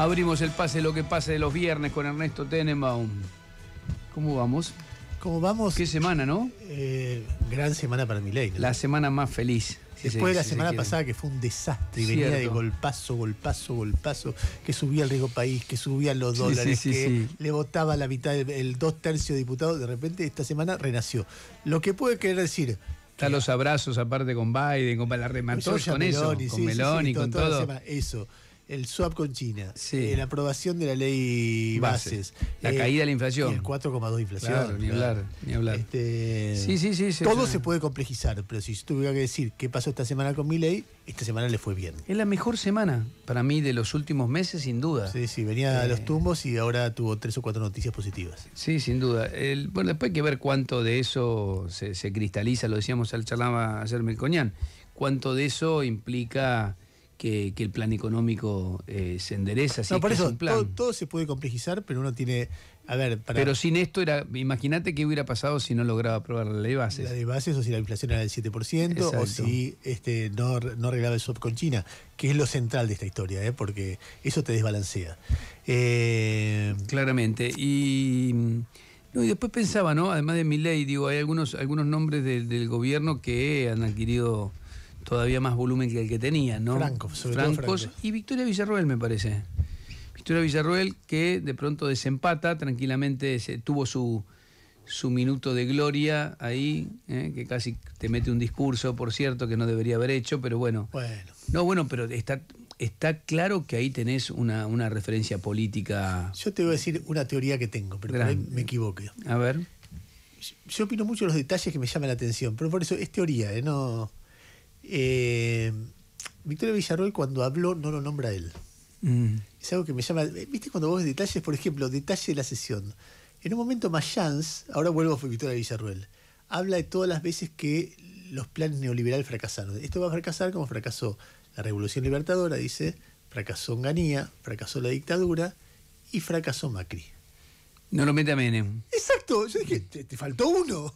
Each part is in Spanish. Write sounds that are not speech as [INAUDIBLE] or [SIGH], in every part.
Abrimos el pase lo que pase de los viernes con Ernesto Tenenbaum. ¿Cómo vamos? ¿Cómo vamos? ¿Qué semana, no? Eh, gran semana para mi ley. La semana más feliz. Después de la semana pasada que fue un desastre, y venía de golpazo, golpazo, golpazo, que subía el riesgo país, que subían los dólares, que le votaba la mitad, el, dos tercios de diputados, de repente esta semana renació. Lo que puede querer decir Están los abrazos aparte con Biden, con la remató con eso, con Meloni, con todo. todo. Eso el swap con China, eh, la aprobación de la ley bases, la eh, caída de la inflación. el 4,2 de inflación. Claro, ni hablar, ni hablar. Este, sí, sí, sí, Todo se puede complejizar, pero si tuviera que decir qué pasó esta semana con mi ley, esta semana le fue bien. Es la mejor semana para mí de los últimos meses, sin duda. Sí, sí, venía a los eh. tumbos y ahora tuvo tres o cuatro noticias positivas. Sí, sin duda. bueno, después hay que ver cuánto de eso se, cristaliza, lo decíamos al charlama ayer Melcoñán, cuánto de eso implica que, el plan económico eh, se endereza. por eso, Todo, se puede complejizar, pero uno tiene. A ver, para... Pero sin esto era. Imagínate qué hubiera pasado si no lograba aprobar la ley bases. La ley bases, o si la inflación era del 7%, o si este, no, no arreglaba el swap con China, que es lo central de esta historia, ¿eh? porque eso te desbalancea. Eh, Claramente. Mm, y. después pensaba, ¿no? Además de mi ley, digo, hay algunos, algunos nombres del gobierno que han adquirido todavía más volumen que el que tenía, ¿no? Francos, sobre todo Francos. Y Victoria Villarroel, me parece. Victoria Villarroel que de pronto desempata, tranquilamente se, tuvo su, su minuto de gloria ahí, ¿eh? que casi te mete un discurso, por cierto, que no debería haber hecho, pero bueno. Bueno. No, bueno, pero está, está claro que ahí tenés una, una referencia política. Yo te voy a decir una teoría que tengo, pero me equivoque. A ver. Yo, opino mucho los detalles que me llaman la atención, pero por eso es teoría, ¿eh? no. Eh, Victoria Villarroel cuando habló no lo nombra él. Mm. Es algo que me llama. Eh, ¿Viste cuando vos detalles, por ejemplo, detalle de la sesión? En un momento, Mayans, ahora vuelvo a Victoria Villarroel, habla de todas las veces que los planes neoliberales fracasaron. Esto va a fracasar como fracasó la Revolución Libertadora, dice, fracasó Ganía, fracasó la dictadura y fracasó Macri. No lo mete a Menem. Exacto, yo dije, te faltó uno.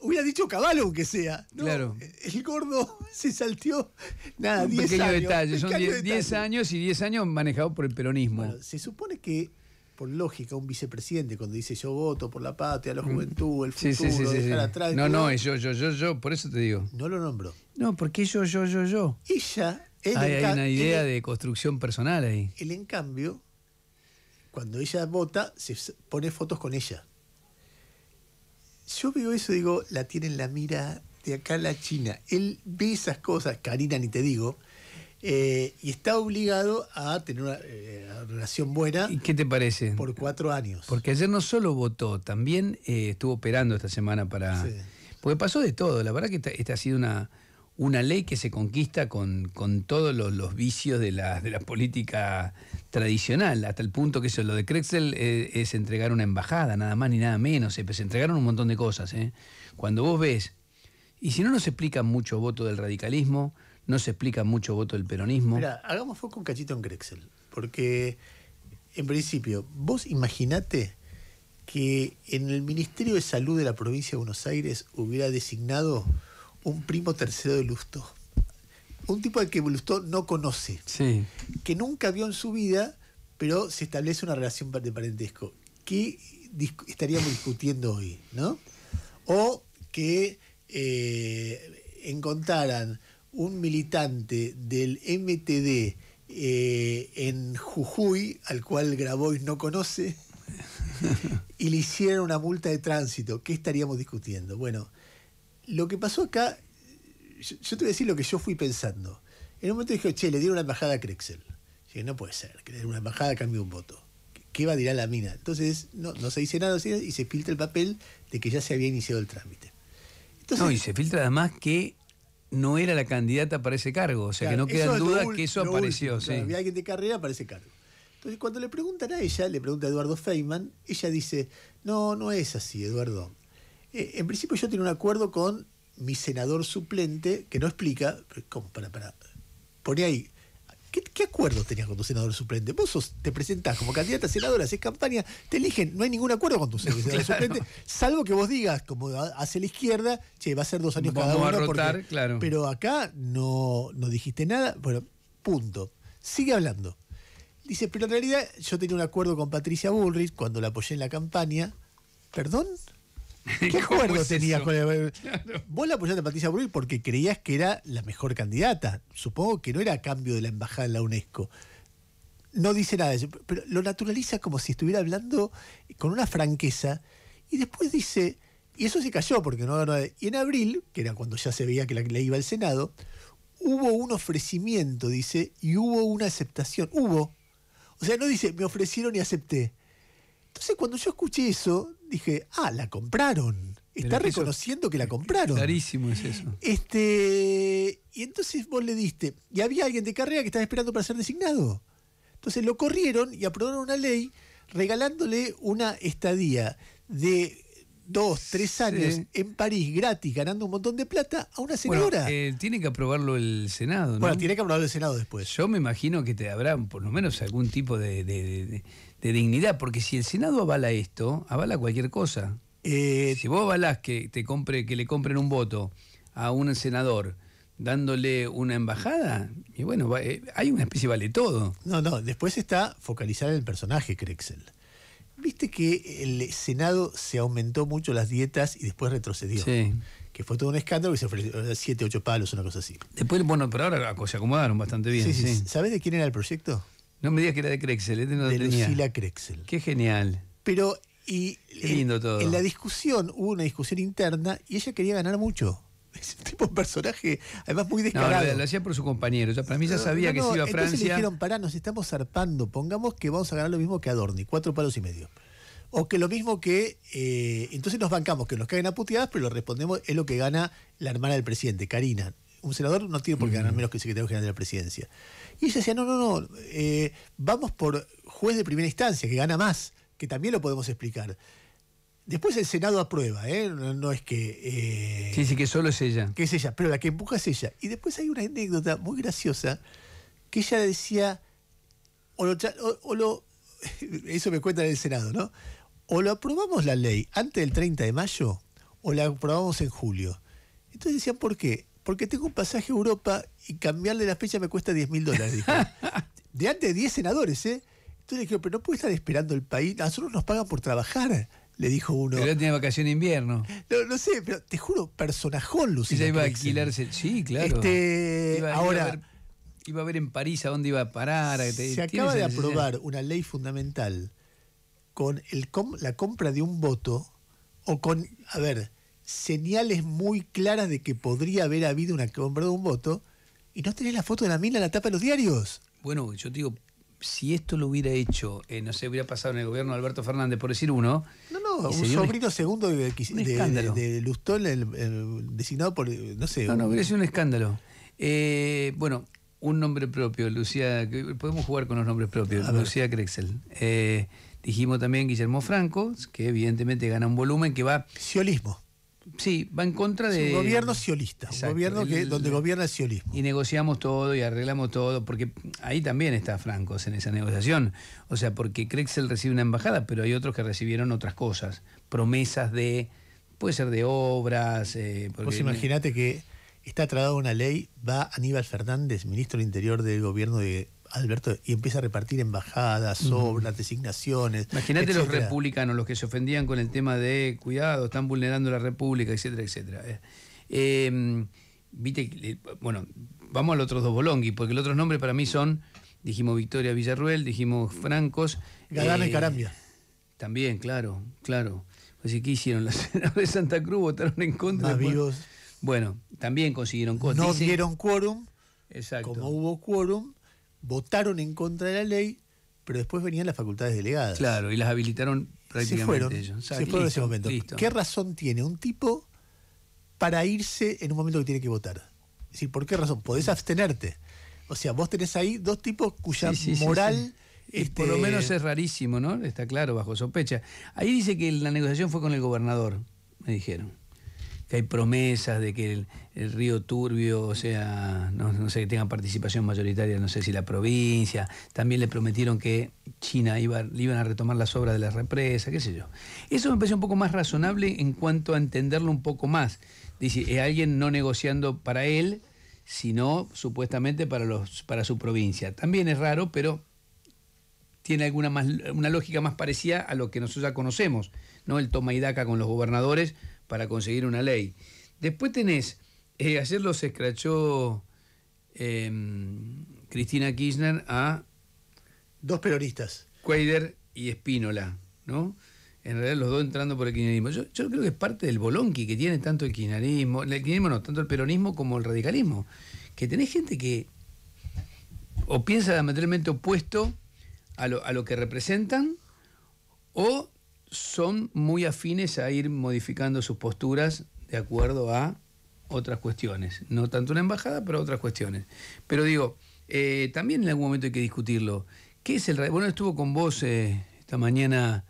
Hubiera dicho caballo aunque sea. Claro. Eh, el gordo [LAUGHS] se salteó. Nada, 10 años. Detalle. Son 10 años y 10 años manejados por el peronismo. se supone que, por lógica, un vicepresidente, cuando dice yo voto por la patria, la mm. juventud, el futuro, dejar atrás. No, no, es yo, yo, yo, yo, por eso te digo. No lo nombro. No, porque yo, yo, yo, yo. Ella. Él hay, una idea de construcción personal ahí. Él, en cambio, cuando ella vota, se pone fotos con ella yo veo eso digo, la tiene en la mira de acá la China. Él ve esas cosas, Karina ni te digo, eh, y está obligado a tener eh, una, relación buena. ¿Y qué te parece? Por cuatro años. Porque ayer no solo votó, también eh, estuvo operando esta semana para... Porque pasó de todo, la verdad que esta ha sido una una ley que se conquista con, todos los, vicios de la, de política tradicional, hasta el punto que eso, lo de Krexel eh, es entregar una embajada, nada más ni nada menos. Eh, pues, se entregaron un montón de cosas. Eh. Cuando vos ves, y si no nos explica mucho voto del radicalismo, no se explica mucho voto del peronismo. Mira, hagamos foco un cachito en Krexel, porque en principio, vos imaginate que en el Ministerio de Salud de la provincia de Buenos Aires hubiera designado un primo tercero de Lusto... Un tipo al que Lusto no conoce. Que nunca vio en su vida, pero se establece una relación de parentesco. ¿Qué estaríamos discutiendo hoy? ¿no? O que eh, encontraran un militante del MTD eh, en Jujuy, al cual Grabois no conoce, [LAUGHS] y le hicieron una multa de tránsito. ¿Qué estaríamos discutiendo? Bueno, lo que pasó acá, yo, te voy a decir lo que yo fui pensando. En un momento dije, che, le dieron una embajada a Crexel. Dije, no puede ser, que le dieron una embajada a un voto. ¿Qué va a dirá la mina? Entonces, no, no se dice nada y se filtra el papel de que ya se había iniciado el trámite. no, y se filtra además que no era la candidata para ese cargo, o sea que no quedan duda que eso apareció. sí. alguien de carrera para ese cargo. Entonces, cuando le preguntan a ella, le pregunta a Eduardo Feynman, ella dice: No, no es así, Eduardo. Eh, en principio yo tenía un acuerdo con mi senador suplente, que no explica, ¿cómo? Para, para, ahí. ¿Qué, ¿Qué, acuerdo tenías con tu senador suplente? Vos te presentás como candidata a senador, haces campaña, te eligen, no hay ningún acuerdo con tu senador suplente, salvo que vos digas, como hace la izquierda, che, va a ser dos años cada uno. claro. Pero acá no, no dijiste nada, bueno, punto. Sigue hablando. Dice, pero en realidad yo tenía un acuerdo con Patricia Bullrich cuando la apoyé en la campaña. ¿Perdón? [LAUGHS] ¿Qué acuerdo tenía. tenías con Vos la apoyaste a Patricia Burri porque creías que era la mejor candidata. Supongo que no era a cambio de la embajada de la UNESCO. No dice nada de eso, pero lo naturaliza como si estuviera hablando con una franqueza y después dice, y eso se cayó porque no era y en abril, que era cuando ya se veía que le la iba al Senado, hubo un ofrecimiento, dice, y hubo una aceptación. Hubo. O sea, no dice, me ofrecieron y acepté. Entonces, cuando yo escuché eso, dije, ah, la compraron. Está reconociendo que la eh, compraron. Clarísimo es eso. Este, y entonces vos le diste. Y había alguien de carrera que estaba esperando para ser designado. Entonces lo corrieron y aprobaron una ley regalándole una estadía de dos, tres años en París gratis, ganando un montón de plata a una señora. Eh, tiene que aprobarlo el Senado, ¿no? Bueno, tiene que aprobarlo el Senado después. Yo me imagino que te habrá por lo menos algún tipo de, dignidad, porque si el Senado avala esto, avala cualquier cosa. Eh, si vos avalás que, te compre, que le compren un voto a un senador dándole una embajada, y bueno, eh, hay una especie vale todo. No, no, después está focalizar el personaje, Crexel. Viste que el Senado se aumentó mucho las dietas y después retrocedió. Que fue todo un escándalo y se ofreció 7, eh, 8 palos, una cosa así. Después, bueno, pero ahora se acomodaron bastante bien. Sí, ¿Sabés de quién era el proyecto? No me digas que era de Crexel. Este no de tenía. Lucila Qué genial. Pero y en la discusión hubo una discusión interna y ella quería ganar mucho es un tipo de personaje, además muy descarado. No, lo, hacía por su compañero. para mí ya sabía que se iba a Francia. le dijeron, pará, nos estamos zarpando. Pongamos que vamos a ganar lo mismo que Adorni, cuatro palos y medio. O que lo mismo que. Eh, entonces nos bancamos, que nos caigan a puteadas, pero lo respondemos, es lo que gana la hermana del presidente, Karina. Un senador no tiene por qué ganar menos que el secretario general de la presidencia. Y ella decía, no, no, no, eh, vamos por juez de primera instancia, que gana más, que también lo podemos explicar. Después el Senado aprueba, ¿eh? no, es que... Eh, sí, sí, que solo es ella. Que es ella, pero la que empuja es ella. Y después hay una anécdota muy graciosa que ella decía, o lo, o, [LAUGHS] eso me cuenta en el Senado, ¿no? O lo aprobamos la ley antes del 30 de mayo o la aprobamos en julio. Entonces decían, ¿por qué? Porque tengo un pasaje a Europa y cambiarle la fecha me cuesta 10 mil dólares. [LAUGHS] de antes de 10 senadores, ¿eh? Entonces le dije, pero no puede estar esperando el país, a nosotros nos pagan por trabajar le dijo uno. Pero tenía vacación de invierno. No, no sé, pero te juro, personajón, Lucía. ya iba a alquilarse. Sí, claro. Este, ahora. Iba a, ver, en París a dónde iba a parar. Se acaba de aprobar una ley fundamental con el la compra de un voto o con, a ver, señales muy claras de que podría haber habido una compra de un voto y no tenés la foto de la mina en la tapa de los diarios. Bueno, yo te digo, si esto lo hubiera hecho, eh, no sé, hubiera pasado en el gobierno de Alberto Fernández, por decir uno, no, un sobrino segundo de, Lustol, designado por, no sé. es un escándalo. Eh, bueno, un nombre propio, Lucía, podemos jugar con los nombres propios, Lucía Crexel. Eh, dijimos también Guillermo Franco, que evidentemente gana un volumen que va... Ciolismo. Sí, va en contra de. un gobierno ciolista, un gobierno que, donde gobierna el Y negociamos todo y arreglamos todo, porque ahí también está Francos en esa negociación. O sea, porque Crexel recibe una embajada, pero hay otros que recibieron otras cosas, promesas de. puede ser de obras. Eh, porque... Vos imaginate que está tratada una ley, va Aníbal Fernández, ministro del Interior del gobierno de Alberto y empieza a repartir embajadas, obras, designaciones. Imagínate los republicanos, los que se ofendían con el tema de cuidado, están vulnerando la república, etcétera, etcétera. Eh, em, viste, bueno, vamos a los otros dos Bolongi, porque los otros nombres para mí son, dijimos Victoria Villarruel, dijimos Francos. Galán y eh, Carambia. También, claro, claro. Así que hicieron ¿La cena [LAUGHS] de Santa Cruz, votaron en contra. Más Bueno, también consiguieron cosas. No dieron quórum. Como hubo quórum, votaron en contra de la ley, pero después venían las facultades delegadas. Claro, y las habilitaron prácticamente ellos. ¿Qué razón tiene un tipo para irse en un momento que tiene que votar? Es decir, ¿por qué razón? Podés abstenerte. O sea, vos tenés ahí dos tipos cuya moral... Este, por lo menos es rarísimo, ¿no? Está claro, bajo sospecha. Ahí dice que la negociación fue con el gobernador, me dijeron que hay promesas de que el, río Turbio, o sea, no, sé, que tenga participación mayoritaria, no sé si la provincia, también le prometieron que China iba, iban a retomar las obras de la represa, qué sé yo. Eso me parece un poco más razonable en cuanto a entenderlo un poco más. Dice, es eh, alguien no negociando para él, sino supuestamente para, los, para su provincia. También es raro, pero tiene alguna más, una lógica más parecida a lo que nosotros ya conocemos, ¿no? El toma y daca con los gobernadores para conseguir una ley. Después tenés, eh, ayer los escrachó em, Cristina Kirchner a... Dos peronistas. Cuader y Espínola, ¿no? En realidad los dos entrando por el kirchnerismo. Yo, creo que es parte del bolonqui que tiene tanto el kirchnerismo, el kirchnerismo no, tanto el peronismo como el radicalismo, que tenés gente que o piensa materialmente opuesto a lo, a lo que representan o son muy afines a ir modificando sus posturas de acuerdo a otras cuestiones. No tanto una embajada, pero otras cuestiones. Pero digo, eh, también en algún momento hay que discutirlo. ¿Qué es el Bueno, estuvo con vos eh, esta mañana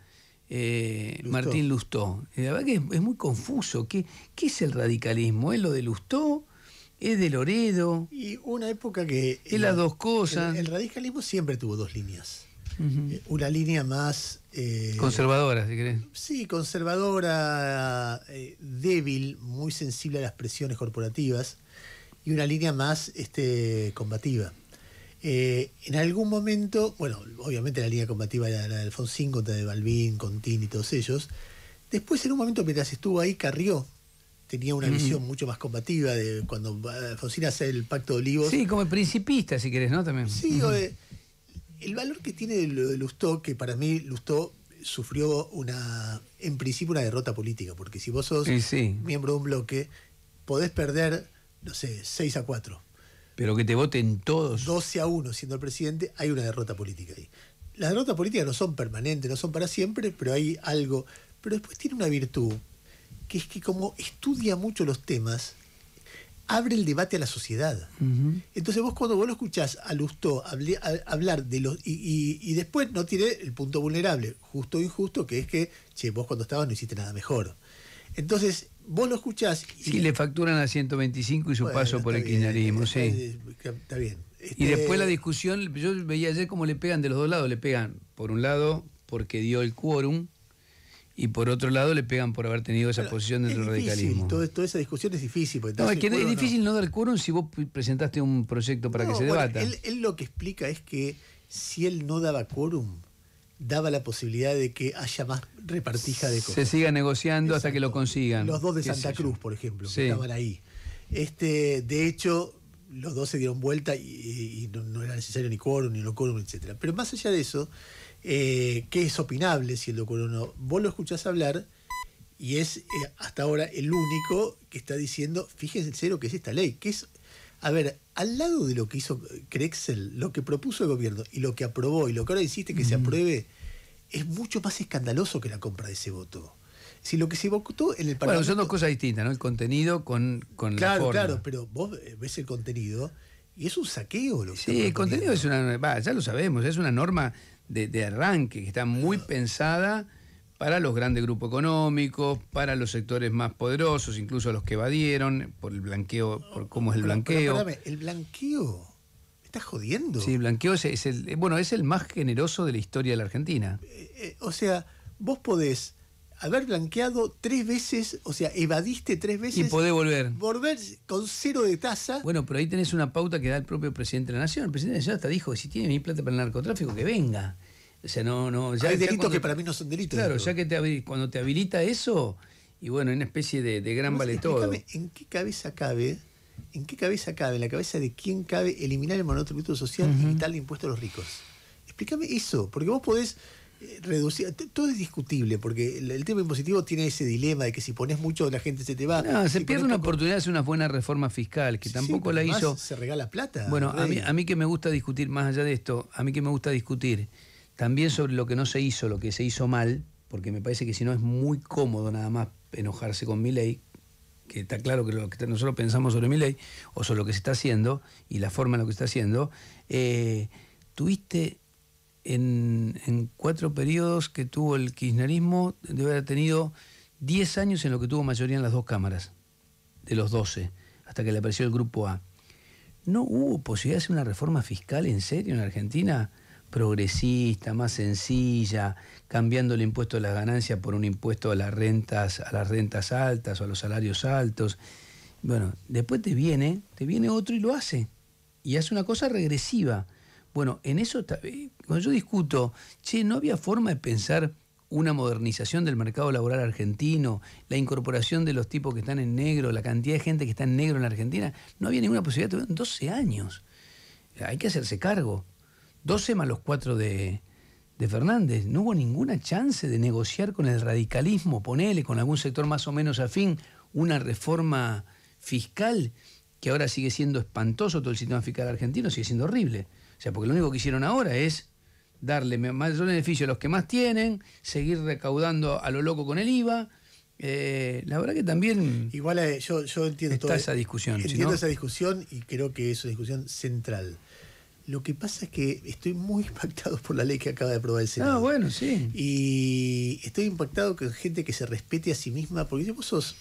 eh, Martín Lustó. Eh, la verdad que es, muy confuso. ¿Qué, ¿Qué, es el radicalismo? ¿Es lo de Lustó? ¿Es de Loredo? Y una época que... Es las dos cosas. el radicalismo siempre tuvo dos líneas. Eh, una línea más... Eh, conservadora, si querés. Sí, conservadora, eh, débil, muy sensible a las presiones corporativas y una línea más este, combativa. en algún momento, bueno, obviamente la línea combativa era la de Alfonsín contra de Balbín, Contín y todos ellos. Después, en un momento, mientras estuvo ahí, Carrió tenía una visión mucho más combativa de cuando Alfonsín hace el Pacto de Olivos. Sí, como principista, si querés, ¿no? También. Sí, o de, el valor que tiene lo de Lustó, que para mí Lustó sufrió una, en principio una derrota política, porque si vos sos miembro de un bloque, podés perder, no sé, 6 a 4. Pero que te voten todos. 12 a 1 siendo el presidente, hay una derrota política ahí. Las derrotas políticas no son permanentes, no son para siempre, pero hay algo. Pero después tiene una virtud, que es que como estudia mucho los temas, abre el debate a la sociedad. Entonces vos cuando vos lo escuchás a Lustó hablar de los... Y, después no tiene el punto vulnerable, justo o injusto, que es que, che, vos cuando estabas no hiciste nada mejor. Entonces vos lo escuchás... Y le facturan a 125 y su paso por el kirchnerismo, sí. Está bien. Y este después la discusión, yo veía ayer cómo le pegan de los dos lados, le pegan, por un lado, porque dio el quórum, y por otro lado le pegan por haber tenido esa posición dentro del radicalismo. Todo, toda esa discusión es difícil. es, difícil no. dar quórum si vos presentaste un proyecto para que se debata. Él, lo que explica es que si él no daba quórum, daba la posibilidad de que haya más repartija de cosas. Se siga negociando hasta que lo consigan. Los dos de Santa Cruz, por ejemplo, que estaban ahí. Este, de hecho, los dos se dieron vuelta y, no, no, era necesario ni quórum, ni no quórum, etc. Pero más allá de eso, eh, que es opinable si el no. Vos lo escuchás hablar y es eh, hasta ahora el único que está diciendo, fíjense en que es esta ley, que es, a ver, al lado de lo que hizo Crexel, lo que propuso el gobierno y lo que aprobó y lo que ahora hiciste que se apruebe, es mucho más escandaloso que la compra de ese voto. Si lo que se votó en el Parlamento... Bueno, son dos cosas distintas, ¿no? El contenido con, con la forma. Claro, claro, pero vos ves el contenido y es un saqueo lo que Sí, el contenido es una. ya lo sabemos, es una norma de, arranque, que está muy pensada para los grandes grupos económicos, para los sectores más poderosos, incluso los que evadieron por el blanqueo, por cómo es el blanqueo. el blanqueo. estás jodiendo? Sí, el blanqueo es, el, eh, bueno, es el más generoso de la historia de la Argentina. Eh, eh, o sea, vos podés haber blanqueado tres veces, o sea, evadiste tres veces. Y podés volver. Volver con cero de tasa. Bueno, pero ahí tenés una pauta que da el propio presidente de la Nación. El presidente de la Nación hasta dijo, si tiene mi plata para el narcotráfico, que venga. O sea, no, no. Ya, Hay delitos que para mí no son delitos. Claro, ya que cuando te habilita eso, y bueno, una especie de, gran vale todo. ¿En qué cabeza cabe? ¿En qué cabeza cabe? ¿En la cabeza de quién cabe eliminar el monotributo social y quitarle impuesto a los ricos? Explícame eso, porque vos podés todo es discutible, porque el, tema impositivo tiene ese dilema de que si pones mucho la gente se te va. se pierde una oportunidad de hacer una buena reforma fiscal, que tampoco la hizo. Se regala plata. Bueno, a mí, a mí que me gusta discutir, más allá de esto, a mí que me gusta discutir también sobre lo que no se hizo, lo que se hizo mal, porque me parece que si no es muy cómodo nada más enojarse con mi ley, que está claro que lo que nosotros pensamos sobre mi ley, o sobre lo que se está haciendo y la forma en lo que se está haciendo, eh, tuviste en, cuatro periodos que tuvo el kirchnerismo, debe haber tenido 10 años en lo que tuvo mayoría en las dos cámaras, de los 12, hasta que le apareció el grupo A. ¿No hubo posibilidad de hacer una reforma fiscal en serio en Argentina? progresista, más sencilla, cambiando el impuesto a las ganancias por un impuesto a las rentas, a las rentas altas o a los salarios altos. Bueno, después te viene, te viene otro y lo hace. Y hace una cosa regresiva. Bueno, en eso, eh, cuando yo discuto, che, no había forma de pensar una modernización del mercado laboral argentino, la incorporación de los tipos que están en negro, la cantidad de gente que está en negro en la Argentina, no había ninguna posibilidad, tuvieron 12 años. Hay que hacerse cargo. 12 más los 4 de, Fernández. No hubo ninguna chance de negociar con el radicalismo, ponele, con algún sector más o menos afín, una reforma fiscal que ahora sigue siendo espantoso todo el sistema fiscal argentino, sigue siendo horrible. O sea, porque lo único que hicieron ahora es darle mayor beneficio a los que más tienen, seguir recaudando a lo loco con el IVA. Eh, la verdad que también. Igual eh, yo, entiendo toda, eh, esa discusión. Entiendo esa discusión y creo que es una discusión central. Lo que pasa es que estoy muy [LAUGHS] impactado por la ley que acaba de aprobar el Senado. Ah, bueno, sí. Y estoy impactado con gente que se respete a sí misma, porque vos sos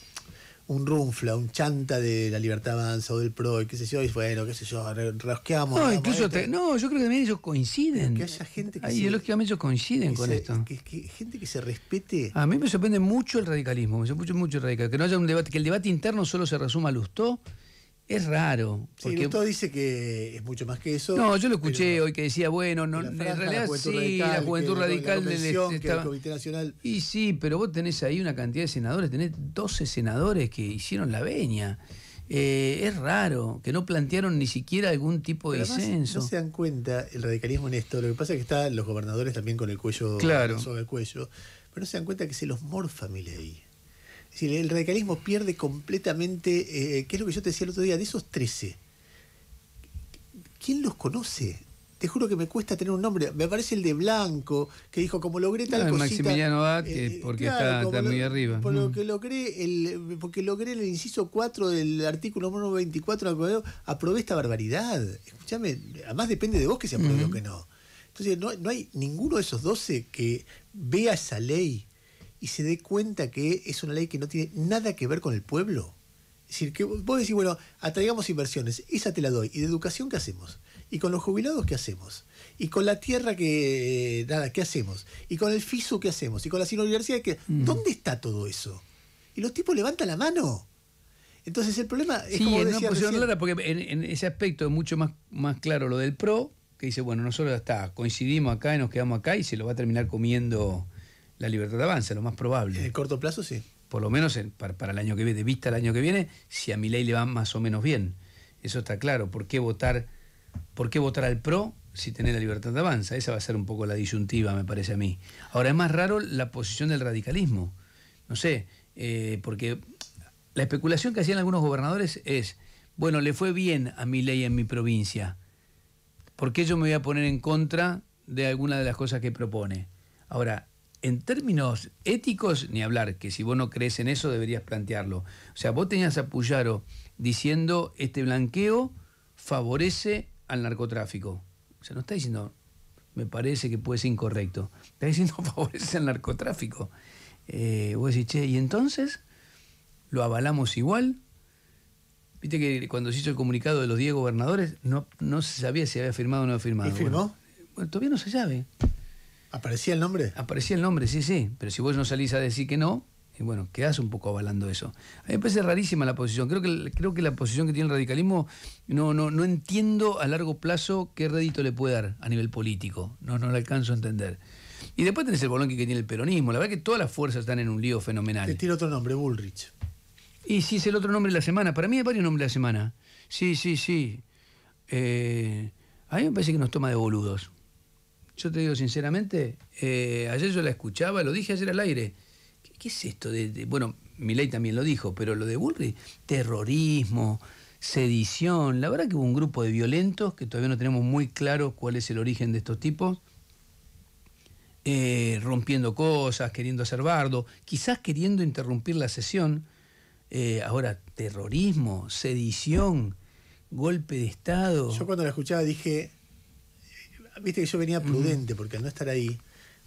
un runfla, un chanta de la libertad avanza o del PRO, y qué sé yo, y bueno, qué sé yo, rasqueamos. No, incluso, no, yo creo que también ellos coinciden. Que haya gente que Ideológicamente ellos coinciden con esto. Que, que, gente que se respete. A mí me sorprende mucho el radicalismo, me sorprende mucho el radicalismo. Que no haya un debate, que el debate interno solo se resuma a Lustó es raro. Porque... todo dice que es mucho más que eso. No, yo lo escuché hoy que decía, bueno, no, en realidad sí, la juventud radical este Comité Nacional. Y sí, pero vos tenés ahí una cantidad de senadores, tenés 12 senadores que hicieron la veña. Eh, es raro que no plantearon ni siquiera algún tipo de censo disenso. No se dan cuenta el radicalismo en esto. Lo que pasa es que están los gobernadores también con el cuello claro. sobre el cuello, pero no se dan cuenta que se los morfa mi ley. Si el radicalismo pierde completamente, eh, ¿qué es lo que yo te decía el otro día? De esos 13, ¿quién los conoce? Te juro que me cuesta tener un nombre. Me parece el de Blanco, que dijo, como logré tal no, cosita... Maximiliano eh, porque está, muy arriba. Por lo mm. que logré el, porque logré el inciso 4 del artículo número 24, aprobé esta barbaridad. Escúchame, además depende de vos que se apruebe o que no. Entonces, no, no hay ninguno de esos 12 que vea esa ley y se dé cuenta que es una ley que no tiene nada que ver con el pueblo. Es decir, que vos decís, bueno, atraigamos inversiones, esa te la doy. ¿Y de educación qué hacemos? ¿Y con los jubilados qué hacemos? ¿Y con la tierra que nada, qué hacemos? ¿Y con el fiso qué hacemos? ¿Y con la universidades qué? hacemos? Mm. ¿Dónde está todo eso? Y los tipos levantan la mano. Entonces el problema es como pues, en porque en, ese aspecto es mucho más, más claro lo del PRO, que dice, bueno, nosotros está coincidimos acá y nos quedamos acá y se lo va a terminar comiendo la libertad avanza, lo más probable. En el corto plazo sí. Por lo menos para, el año que viene, de vista al año que viene, si a mi ley le va más o menos bien. Eso está claro. ¿Por qué votar, por qué votar al PRO si tenés la libertad de avanza? Esa va a ser un poco la disyuntiva, me parece a mí. Ahora, es más raro la posición del radicalismo. No sé, eh, porque la especulación que hacían algunos gobernadores es, bueno, le fue bien a mi ley en mi provincia. ¿Por qué yo me voy a poner en contra de alguna de las cosas que propone? Ahora, en términos éticos, ni hablar, que si vos no crees en eso deberías plantearlo. O sea, vos tenías a Puyaro diciendo este blanqueo favorece al narcotráfico. O sea, no está diciendo, me parece que puede ser incorrecto. Está diciendo [LAUGHS] favorece al narcotráfico. Eh, vos decís, che, ¿y entonces? ¿Lo avalamos igual? Viste que cuando se hizo el comunicado de los 10 gobernadores, no, no se sabía si había firmado o no había firmado. ¿Y firmó? bueno, todavía no se sabe. ¿Aparecía el nombre? Aparecía el nombre, sí, sí. Pero si vos no salís a decir que no, y bueno, quedás un poco avalando eso. A mí me parece rarísima la posición. Creo que, creo que la posición que tiene el radicalismo, no, no, no entiendo a largo plazo qué rédito le puede dar a nivel político. No, no alcanzo a entender. Y después tenés el bolón que tiene el peronismo. La verdad que todas las fuerzas están en un lío fenomenal. Te tiro otro nombre, Bullrich. Y sí, es el otro nombre de la semana. Para mí hay varios nombres de la semana. Sí, sí, sí. Eh, a mí me parece que nos toma de boludos. Yo te digo sinceramente, eh, ayer yo la escuchaba, lo dije ayer al aire. ¿Qué, es esto? De, bueno, Milei también lo dijo, pero lo de Bullrich, terrorismo, sedición. La verdad que hubo un grupo de violentos que todavía no tenemos muy claro cuál es el origen de estos tipos. Eh, rompiendo cosas, queriendo hacer bardo, quizás queriendo interrumpir la sesión. Eh, ahora, terrorismo, sedición, golpe de Estado. Yo cuando la escuchaba dije, Viste que yo venía prudente, porque al no estar ahí,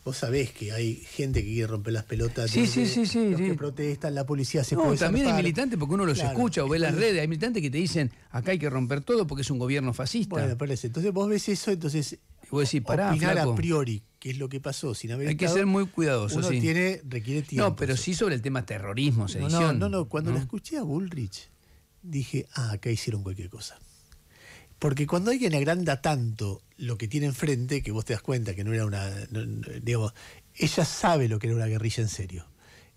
vos sabés que hay gente que quiere romper las pelotas. Sí, Los que protestan, la policía se no, También hay militantes porque uno los escucha o ve las redes. Hay militantes que te dicen, acá hay que romper todo porque es un gobierno fascista. Bueno, parece. Entonces vos ves eso, entonces. voy a opinar a priori qué es lo que pasó sin haber Hay que ser muy cuidadoso, uno tiene, requiere tiempo. No, pero sí sobre el tema terrorismo, sedición. No, no, no. no. Cuando lo escuché a Bullrich, dije, ah, acá hicieron cualquier cosa. Porque cuando alguien agranda tanto lo que tiene enfrente, que vos te das cuenta que no era una. digamos, ella sabe lo que era una guerrilla en serio.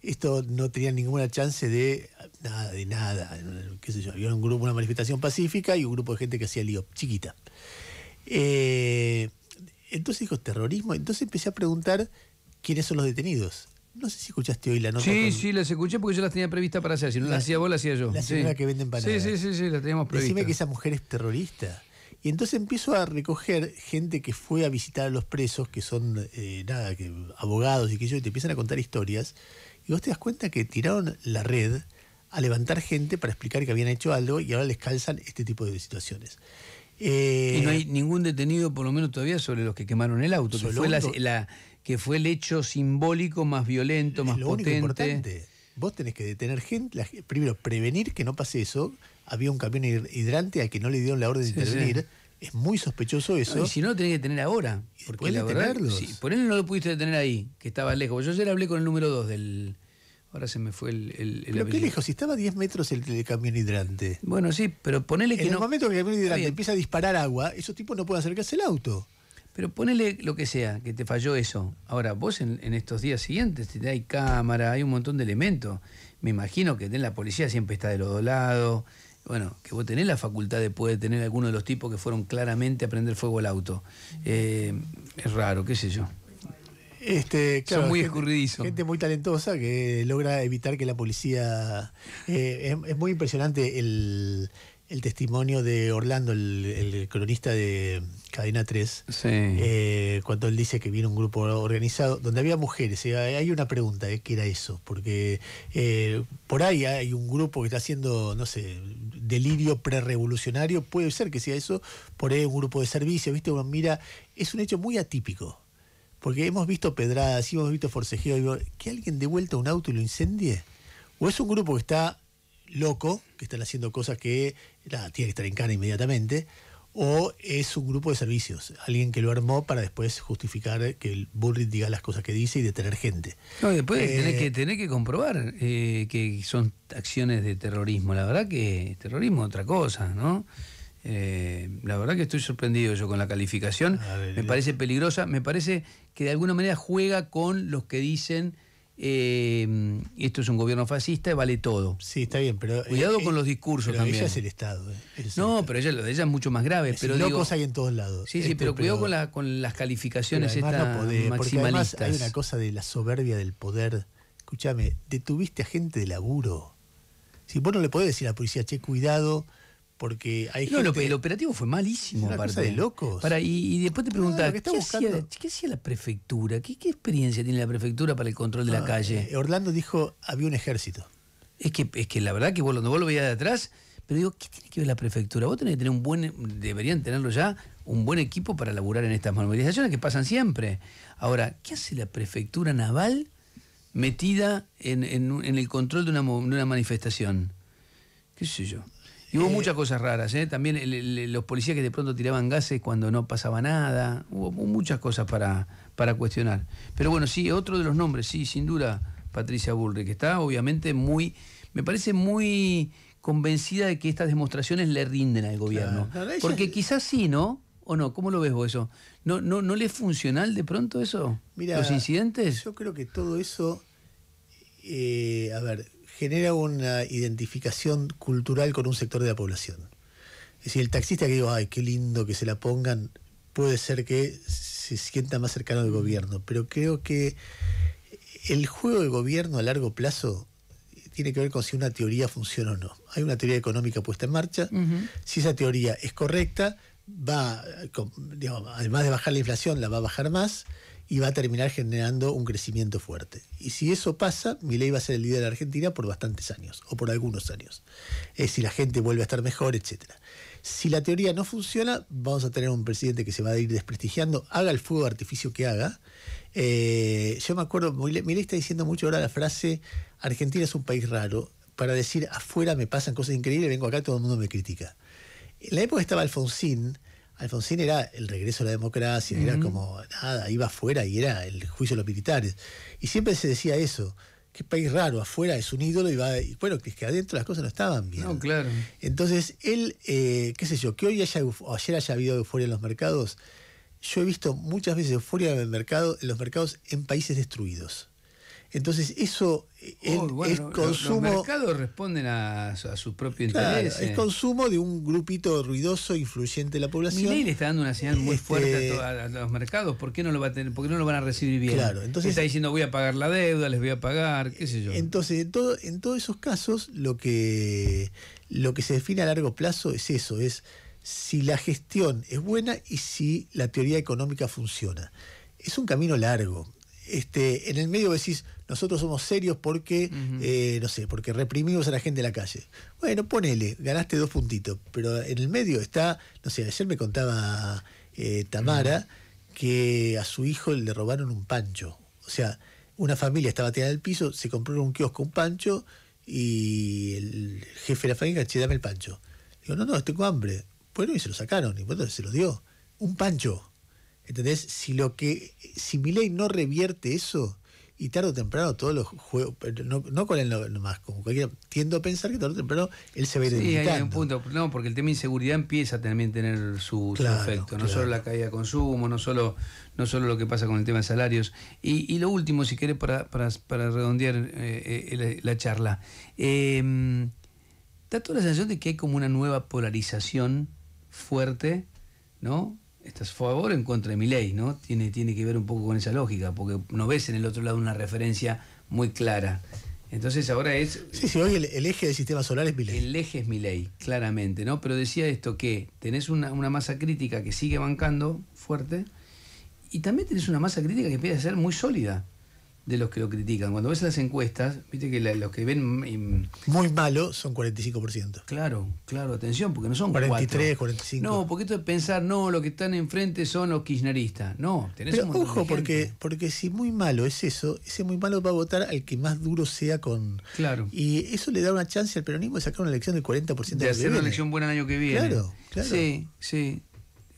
Esto no tenía ninguna chance de nada, de nada. ¿Qué sé yo? Había un grupo, una manifestación pacífica y un grupo de gente que hacía lío, chiquita. Eh, entonces dijo terrorismo. Entonces empecé a preguntar quiénes son los detenidos. No sé si escuchaste hoy la nota. Sí, sí, las escuché porque yo las tenía previstas para hacer. Si no las hacía vos, las hacía yo. La señora que venden empanadas. Sí, sí, sí, sí, la teníamos prevista. Decime que esa mujer es terrorista. Y entonces empiezo a recoger gente que fue a visitar a los presos, que son eh, nada, que abogados y que yo, y te empiezan a contar historias. Y vos te das cuenta que tiraron la red a levantar gente para explicar que habían hecho algo y ahora les calzan este tipo de situaciones. y no eh, hay ningún detenido, por lo menos todavía, sobre los que quemaron el auto, fue la, que fue el hecho simbólico más violento, más Lo Único importante, vos tenés que detener gente, primero prevenir que no pase eso. Había un camión hidrante al que no le dieron la orden de intervenir. Es muy sospechoso eso. y si no, lo tenés que tener ahora. ¿Por porque la por no lo pudiste detener ahí, que estaba lejos. Yo ayer hablé con el número 2 del. Ahora se me fue el. pero qué lejos, si estaba a 10 metros el, camión hidrante. Bueno, sí, pero ponele que. En el momento que el camión hidrante empieza a disparar agua, esos tipos no pueden acercarse al auto. Pero ponele lo que sea, que te falló eso. Ahora, vos en, estos días siguientes, hay cámara, hay un montón de elementos. Me imagino que la policía siempre está de los dos lados. Bueno, que vos tenés la facultad de poder tener alguno de los tipos que fueron claramente a prender fuego al auto. Eh, es raro, qué sé yo. Este, claro, muy escurridizo. Gente muy talentosa que logra evitar que la policía. Eh, es, muy impresionante el, el testimonio de Orlando, el, cronista de Cadena 3, eh, cuando él dice que viene un grupo organizado donde había mujeres. Eh, hay una pregunta, eh, ¿qué era eso? Porque por ahí hay un grupo que está haciendo, no sé, delirio prerevolucionario. Puede ser que sea eso, por ahí un grupo de servicio, ¿viste? mira, es un hecho muy atípico. Porque hemos visto pedradas, hemos visto forcejeo, que alguien devuelta un auto y lo incendie. O es un grupo que está loco, que están haciendo cosas que la tiene que estar en inmediatamente, o es un grupo de servicios, alguien que lo armó para después justificar que el Bullrich diga las cosas que dice y detener gente. No, después eh, tenés, que, que comprobar eh, que son acciones de terrorismo. La verdad que terrorismo es otra cosa, ¿no? Eh, la verdad que estoy sorprendido yo con la calificación. me parece peligrosa, me parece que de alguna manera juega con los que dicen Em, esto es un gobierno fascista, vale todo. Sí, está bien, pero. Cuidado eh, con los discursos también. Ella es el Estado. Eh, no, pero ella, lo es mucho más grave. pero locos hay en todos lados. Sí, sí, pero, cuidado con, las calificaciones estas no hay una cosa de la soberbia del poder. Escúchame, detuviste a gente de laburo. Si vos no le podés decir a la policía, che, cuidado porque hay no, el operativo fue malísimo. de locos. Para, y, después te preguntaba, ¿qué, hacía, la prefectura? ¿Qué, experiencia tiene la prefectura para el control de la ah, calle? Eh, Orlando dijo, había un ejército. Es que, es que la verdad que cuando vos lo veías de atrás, pero digo, ¿qué tiene que ver la prefectura? Vos tenés que tener un buen, deberían tenerlo ya, un buen equipo para laburar en estas manifestaciones que pasan siempre. Ahora, ¿qué hace la prefectura naval metida en, el control de una manifestación? ¿Qué sé yo? Y hubo eh, muchas cosas raras, ¿eh? También los policías que de pronto tiraban gases cuando no pasaba nada. Hubo muchas cosas para, para cuestionar. Pero bueno, sí, otro de los nombres, sí, sin duda, Patricia que Está obviamente muy, me parece muy convencida de que estas demostraciones le rinden al gobierno. Porque quizás sí, ¿no? ¿O no? ¿Cómo lo ves vos eso? ¿No, no, no le es funcional de pronto eso? Mira, ¿Los incidentes? Yo creo que todo eso, eh, a ver, genera una identificación cultural con un sector de la población. Es decir, el taxista que digo, ay, qué lindo que se la pongan, puede ser que se sienta más cercano al gobierno, pero creo que el juego de gobierno a largo plazo tiene que ver con si una teoría funciona o no. Hay una teoría económica puesta en marcha, si esa teoría es correcta, va, además de bajar la inflación, la va a bajar más, y va a terminar generando un crecimiento fuerte. Y si eso pasa, Milei va a ser el líder de la Argentina por bastantes años, o por algunos años. Es si la gente vuelve a estar mejor, etc. Si la teoría no funciona, vamos a tener un presidente que se va a ir desprestigiando, haga el fuego de artificio que haga. Eh, yo me acuerdo, Milei está diciendo mucho ahora la frase, Argentina es un país raro, para decir, afuera me pasan cosas increíbles, vengo acá, todo el mundo me critica. En la época estaba Alfonsín, Alfonsín era el regreso a la democracia, era como nada, iba afuera y era el juicio de los militares. Y siempre se decía eso, qué país raro, afuera es un ídolo y va, bueno, que es que adentro las cosas no estaban bien. No, claro. Entonces, él, eh, qué sé yo, que hoy haya, o ayer haya habido euforia en los mercados, yo he visto muchas veces euforia en, mercado, en los mercados en países destruidos. Entonces, eso oh, es, consumo. Los, mercados responden a, su propio Es eh. consumo de un grupito ruidoso, influyente de la población. Milei le está dando una señal muy fuerte a, este, los mercados. ¿Por qué no lo va a tener? no lo van a recibir bien? entonces. Está diciendo voy a pagar la deuda, les voy a pagar, qué sé yo. Entonces, en, todos esos casos, lo que, lo que se define a largo plazo es eso, es si la gestión es buena y si la teoría económica funciona. Es un camino largo. Este, en el medio decís, nosotros somos serios porque, eh, no sé, porque reprimimos a la gente de la calle. Bueno, ponele, ganaste dos puntitos, pero en el medio está, no sé, ayer me contaba eh, Tamara que a su hijo le robaron un pancho. O sea, una familia estaba tirada del piso, se compró un kiosco un pancho y el jefe de la familia, che, dame el pancho. Digo, no, no, estoy con hambre. Bueno, y se lo sacaron, y bueno, se lo dio. Un pancho. ¿Entendés? Si lo que, si mi ley no revierte eso, y tarde o temprano todos los juegos, no, no con él nomás, como cualquiera, tiendo a pensar que tarde o temprano él se ve. Sí, hay un punto, no, porque el tema de inseguridad empieza también a tener su, efecto, no solo la caída de consumo, no solo, no solo lo que pasa con el tema de salarios. Y, lo último, si querés, para, para, redondear eh, eh, la, charla, em, da toda la sensación de que hay como una nueva polarización fuerte, ¿no? estás a favor o en contra de mi ley, ¿no? Tiene, tiene que ver un poco con esa lógica, porque no ves en el otro lado una referencia muy clara. Entonces ahora es... Sí, sí, hoy el, eje del sistema solar es mi ley. El eje es mi ley, claramente, ¿no? Pero decía esto, que tenés una, una masa crítica que sigue bancando fuerte y también tenés una masa crítica que empieza a ser muy sólida de los que lo critican. Cuando ves las encuestas, viste que los que ven... Muy malo son 45%. Claro, claro, atención, porque no son 43, 45. No, porque esto es pensar, no, los que están enfrente son los kirchneristas. No, tenés un ojo, porque, porque si muy malo es eso, ese muy malo va a votar al que más duro sea con... Claro. Y eso le da una chance al peronismo de sacar una elección del 40% de, de hacer una elección buena el año que viene. Claro, claro. Sí, sí.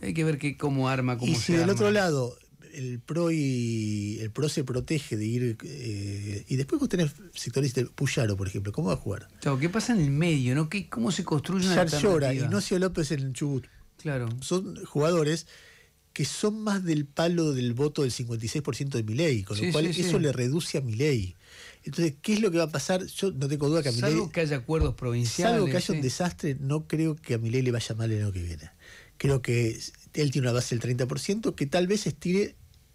Hay que ver que, cómo arma, cómo y si del otro lado el PRO y el PRO se protege de ir. Eh, y después vos tenés sectores de Puyaro, por ejemplo, ¿cómo va a jugar? ¿qué pasa en el medio? ¿no? ¿Cómo se construye una y y Ignacio López en Chubut. Claro. Son jugadores que son más del palo del voto del 56% de Milei, con lo cual eso le reduce a Milei. Entonces, ¿qué es lo que va a pasar? Yo no tengo duda que a Milei... Salvo que haya acuerdos provinciales. Salvo que haya un desastre, no creo que a Milei le vaya mal el año que viene. Creo que él tiene una base del 30% que tal vez estire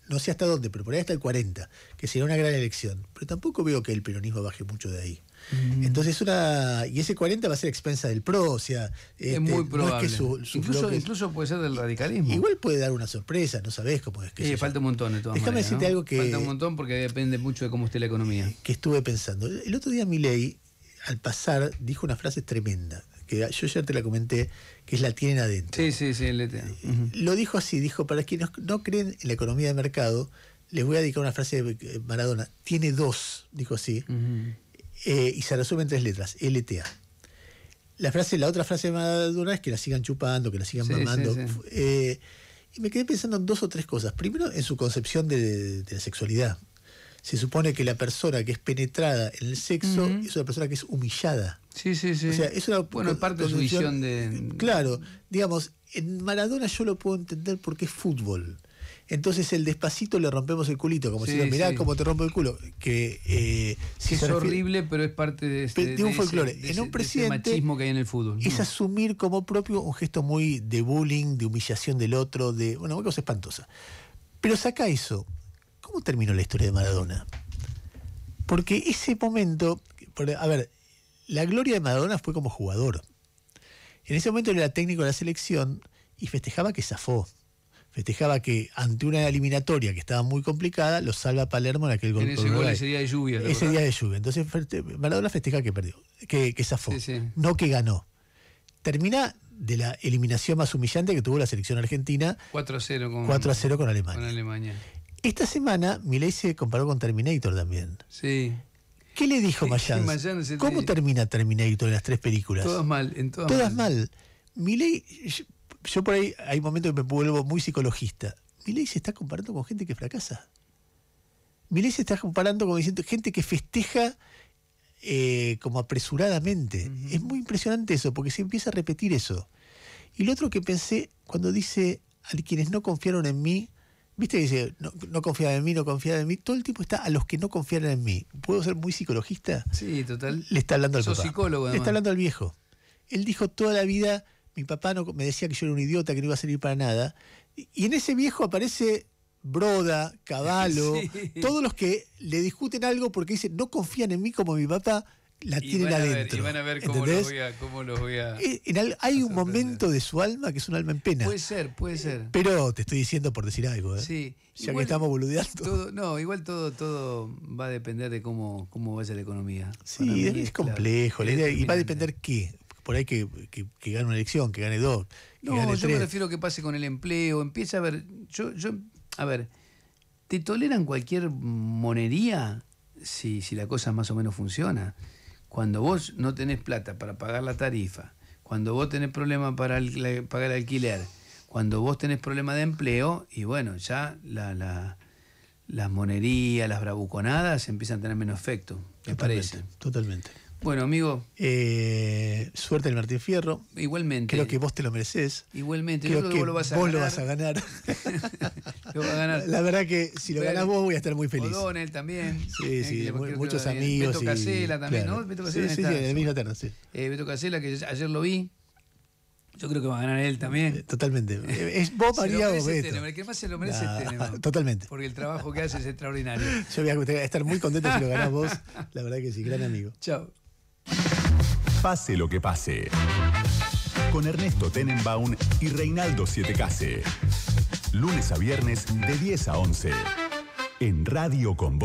no sé hasta dónde, pero por ahí hasta el 40, que será una gran elección. Pero tampoco veo que el peronismo baje mucho de ahí. Mm. Entonces una y ese 40 va a ser expensa del PRO, o sea, este, muy probable. incluso, puede ser del radicalismo. Igual puede dar una sorpresa, no sabes cómo es que. Sí, falta un montón de todas Déjame decirte algo que falta un montón porque depende mucho de cómo esté la economía. Que estuve pensando el otro día ley al pasar dijo una frase tremenda que yo ya te la comenté, que es la tienen adentro. Sí, sí, sí, el eh, Lo dijo así, dijo, para quienes no creen en la economía de mercado, les voy a dedicar una frase de eh, Maradona, tiene dos, dijo así, eh, y se resume en tres letras, LTA. La, frase, la otra frase de Maradona es que la sigan chupando, que la sigan mamando. y me quedé pensando en dos o tres cosas. Primero, en su concepción de la sexualidad se supone que la persona que es penetrada en el sexo es una persona que es humillada. Sí, sí, sí. O sea, es una bueno, parte de su visión de. Claro, digamos, en Maradona yo lo puedo entender porque es fútbol. Entonces el despacito le rompemos el culito, como si si mirá cómo te rompo el culo. Que, eh, es horrible, pero es parte de, este, de un folclore. en un presidente, machismo que hay en el fútbol. Es asumir como propio un gesto muy de bullying, de humillación del otro, de bueno, una cosa espantosa. Pero saca eso, terminó la historia de Maradona? Porque ese momento, a ver, la gloria de Maradona fue como jugador. En ese momento él era técnico de la selección y festejaba que zafó. Festejaba que ante una eliminatoria que estaba muy complicada, lo salva Palermo en aquel gol. En ese, día de lluvia. Ese día de lluvia. Entonces Maradona festeja que perdió, que, zafó, no que ganó. Termina de la eliminación más humillante que tuvo la selección argentina. 4 a 0 con, 4 0 con Alemania. Con Alemania. Esta semana Milei se comparó con Terminator también. Sí. ¿Qué le dijo Mayans? ¿Cómo termina Terminator en las tres películas? Todas mal, en todas, todas mal. mal. yo, por ahí hay momentos que me vuelvo muy psicologista. Milei se está comparando con gente que fracasa. Milei se está comparando con gente que festeja eh, como apresuradamente. Es muy impresionante eso, porque se empieza a repetir eso. Y lo otro que pensé cuando dice a quienes no confiaron en mí, Viste que dice, no, confía confiaba en mí, no confiaba en mí. Todo el tiempo está a los que no confiaran en mí. ¿Puedo ser muy psicologista? Sí, total. Le está hablando al psicólogo. Le está hablando al viejo. Él dijo toda la vida, mi papá no, me decía que yo era un idiota, que no iba a servir para nada. Y, en ese viejo aparece Broda, Caballo, [LAUGHS] todos los que le discuten algo porque dice no confían en mí como mi papá la tienen adentro. y van a ver cómo los voy a. Eh, hay un momento de su alma que es un alma en pena. Puede ser, puede eh, ser. Pero te estoy diciendo por decir algo. ¿eh? Sí. Ya que estamos boludeando. Todo, no, igual todo, todo va a depender de cómo, cómo vaya la economía. Sí, es, complejo. y va a depender qué. Por ahí que, que, gane una elección, que gane dos. no, yo me refiero a que pase con el empleo. Empieza a ver. Yo, yo, a ver, ¿te toleran cualquier monería si, si la cosa más o menos funciona? Cuando vos no tenés plata para pagar la tarifa, cuando vos tenés problema para pagar el alquiler, cuando vos tenés problema de empleo, y bueno, ya la, la, las monerías, las bravuconadas empiezan a tener menos efecto, me parece. Totalmente. Bueno, amigo. Eh, suerte en Martín Fierro. Igualmente. Creo que vos te lo mereces. Igualmente. Yo creo que, vos lo vas a ganar. Vos [LAUGHS] [LAUGHS] lo vas a ganar. La verdad que si lo ganás vos voy a estar muy feliz. él también. Sí, eh, sí, muchos amigos. Beto Casela también, ¿no? Beto Sí, sí, sí, en el mismo sí. Eh, Beto Casela, que ayer lo vi. Yo creo que va a ganar él también. Totalmente. [LAUGHS] Es vos, María o Beto. más se lo merece Totalmente. Porque el trabajo que hace es extraordinario. Yo voy a estar muy contento si lo ganás vos. La verdad que sí, gran amigo. Chao. Pase lo que pase. Con Ernesto Tenenbaum y Reinaldo Sietecase. Lunes a viernes de 10 a 11. En Radio Con